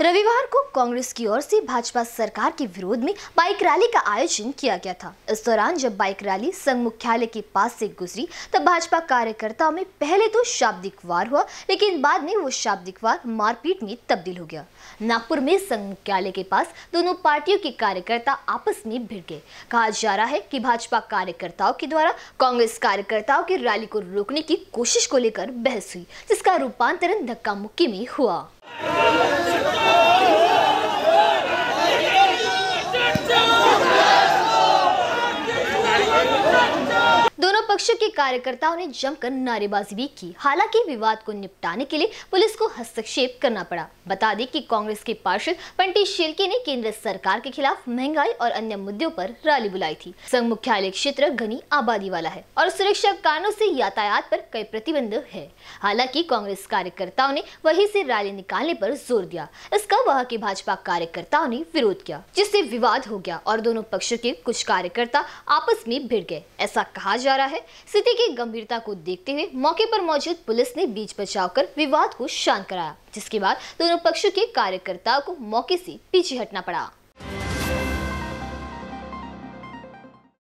रविवार को कांग्रेस की ओर से भाजपा सरकार के विरोध में बाइक रैली का आयोजन किया गया था इस दौरान जब बाइक रैली संघ मुख्यालय के पास से गुजरी तब भाजपा कार्यकर्ताओं में पहले तो शाब्दिक वार हुआ लेकिन बाद में वो शाब्दिक वार मारपीट में तब्दील हो गया नागपुर में संघ मुख्यालय के पास दोनों पार्टियों के कार्यकर्ता आपस में भिड़ गए कहा जा रहा है की भाजपा कार्यकर्ताओं के द्वारा कांग्रेस कार्यकर्ताओं की रैली को रोकने की कोशिश को लेकर बहस हुई जिसका रूपांतरण धक्का मुक्की में हुआ पक्ष के कार्यकर्ताओं ने जमकर नारेबाजी भी की हालांकि विवाद को निपटाने के लिए पुलिस को हस्तक्षेप करना पड़ा बता दें कि कांग्रेस के पार्षद पंटी शेलके ने केंद्र सरकार के खिलाफ महंगाई और अन्य मुद्दों पर रैली बुलाई थी संघ मुख्यालय क्षेत्र घनी आबादी वाला है और सुरक्षा कारणों से यातायात पर कई प्रतिबंध है हालांकि कांग्रेस कार्यकर्ताओं ने वही से रैली निकालने पर जोर दिया इसका वहाँ के भाजपा कार्यकर्ताओं ने विरोध किया जिससे विवाद हो गया और दोनों पक्षों के कुछ कार्यकर्ता आपस में भिड़ गए ऐसा कहा जा रहा है स्थिति की गंभीरता को देखते हुए मौके पर मौजूद पुलिस ने बीच बचाव कर विवाद को शांत कराया जिसके बाद दोनों पक्षों के कार्यकर्ताओं को मौके से पीछे हटना पड़ा